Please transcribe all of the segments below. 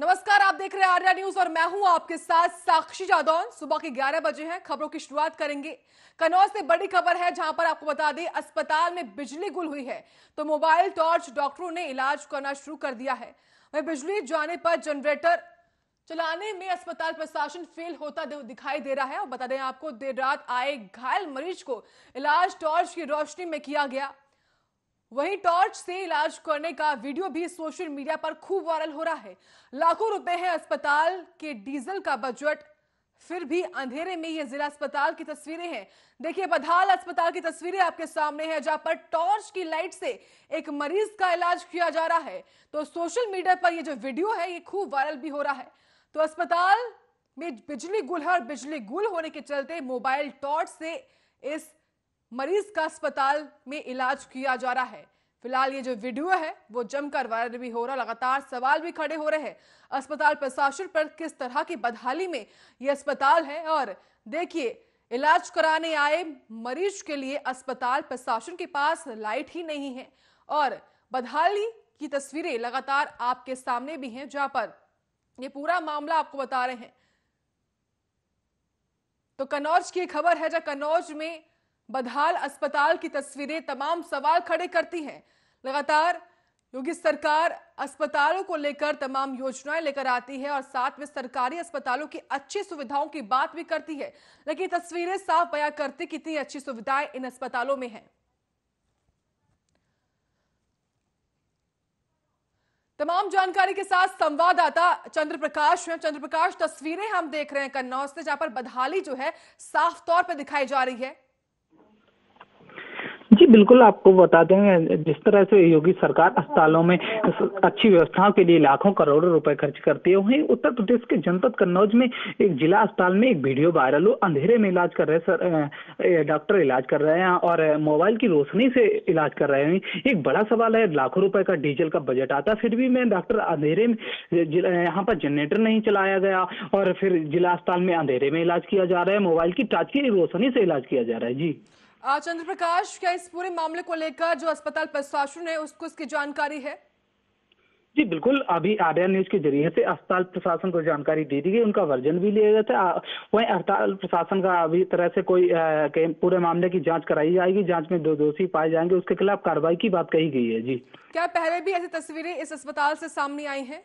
नमस्कार आप देख रहे हैं आर्या न्यूज और मैं हूं आपके साथ साक्षी जादौन सुबह के 11 बजे हैं खबरों की शुरुआत करेंगे कनौज से बड़ी खबर है जहां पर आपको बता दें अस्पताल में बिजली गुल हुई है तो मोबाइल टॉर्च डॉक्टरों ने इलाज करना शुरू कर दिया है वही बिजली जाने पर जनरेटर चलाने में अस्पताल प्रशासन फेल होता दिखाई दे रहा है और बता दें आपको देर रात आए घायल मरीज को इलाज टॉर्च की रोशनी में किया गया वहीं टॉर्च से इलाज करने का वीडियो भी सोशल मीडिया पर खूब वायरल हो रहा है लाखों रुपए है अस्पताल के डीजल का बजट फिर भी अंधेरे में ये जिला अस्पताल की तस्वीरें हैं देखिए बधाल अस्पताल की तस्वीरें आपके सामने हैं जहां पर टॉर्च की लाइट से एक मरीज का इलाज किया जा रहा है तो सोशल मीडिया पर ये जो वीडियो है ये खूब वायरल भी हो रहा है तो अस्पताल में बिजली गुल है और बिजली गुल होने के चलते मोबाइल टॉर्च से इस मरीज का अस्पताल में इलाज किया जा रहा है फिलहाल ये जो वीडियो है वो जमकर वायरल भी हो रहा लगातार सवाल भी खड़े हो रहे हैं अस्पताल प्रशासन पर किस तरह की बदहाली में ये अस्पताल है और देखिए इलाज कराने आए मरीज के लिए अस्पताल प्रशासन के पास लाइट ही नहीं है और बदहाली की तस्वीरें लगातार आपके सामने भी हैं जहां पर ये पूरा मामला आपको बता रहे हैं तो कन्नौज की खबर है जहां कन्नौज में बदहाल अस्पताल की तस्वीरें तमाम सवाल खड़े करती हैं लगातार योगी सरकार अस्पतालों को लेकर तमाम योजनाएं लेकर आती है और साथ में सरकारी अस्पतालों की अच्छी सुविधाओं की बात भी करती है लेकिन तस्वीरें साफ बयां करती कितनी अच्छी सुविधाएं इन अस्पतालों में हैं तमाम जानकारी के साथ संवाददाता चंद्र प्रकाश हैं चंद्र प्रकाश तस्वीरें हम देख रहे हैं कन्नौज से जहां पर बदहाली जो है साफ तौर पर दिखाई जा रही है जी बिल्कुल आपको बता दें जिस तरह से योगी सरकार अस्पतालों में अच्छी व्यवस्थाओं के लिए लाखों करोड़ों रुपए खर्च करती है वहीं उत्तर प्रदेश के जनपद कन्नौज में एक जिला अस्पताल में एक वीडियो वायरल हो अंधेरे में इलाज कर रहे सर डॉक्टर इलाज कर रहे हैं और मोबाइल की रोशनी से इलाज कर रहे हैं एक बड़ा सवाल है लाखों रुपए का डीजल का बजट आता फिर भी मैं डॉक्टर अंधेरे में यहाँ पर जनरेटर नहीं चलाया गया और फिर जिला अस्पताल में अंधेरे में इलाज किया जा रहा है मोबाइल की टाच की रोशनी से इलाज किया जा रहा है जी चंद्र प्रकाश क्या इस पूरे मामले को लेकर जो अस्पताल प्रशासन है उसको इसकी जानकारी है जी बिल्कुल अभी आर न्यूज के जरिए से अस्पताल प्रशासन को जानकारी दे दी गई उनका वर्जन भी लिया गया था वही अस्पताल प्रशासन का अभी तरह से कोई आ, पूरे मामले की जांच कराई जाएगी जांच में दो दोषी पाए जाएंगे उसके खिलाफ कार्रवाई की बात कही गई है जी क्या पहले भी ऐसी तस्वीरें इस अस्पताल से सामने आई हैं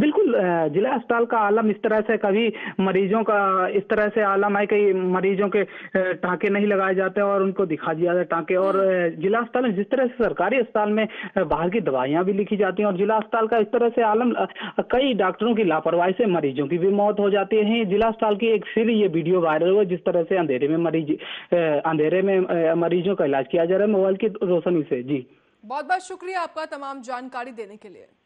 बिल्कुल जिला अस्पताल का आलम इस तरह से कभी मरीजों का इस तरह से आलम है कि मरीजों के टाके नहीं लगाए जाते और उनको दिखा दिया जाता टाँके और जिला अस्पताल में जिस तरह से सरकारी अस्पताल में बाहर की दवाइयां भी लिखी जाती हैं और जिला अस्पताल का इस तरह से आलम कई डॉक्टरों की लापरवाही से मरीजों की भी मौत हो जाती है जिला अस्पताल की एक फिर ये वीडियो वायरल हुआ जिस तरह से अंधेरे में मरीज अंधेरे में मरीजों का इलाज किया जा रहा है मोबाइल की रोशनी से जी बहुत बहुत शुक्रिया आपका तमाम जानकारी देने के लिए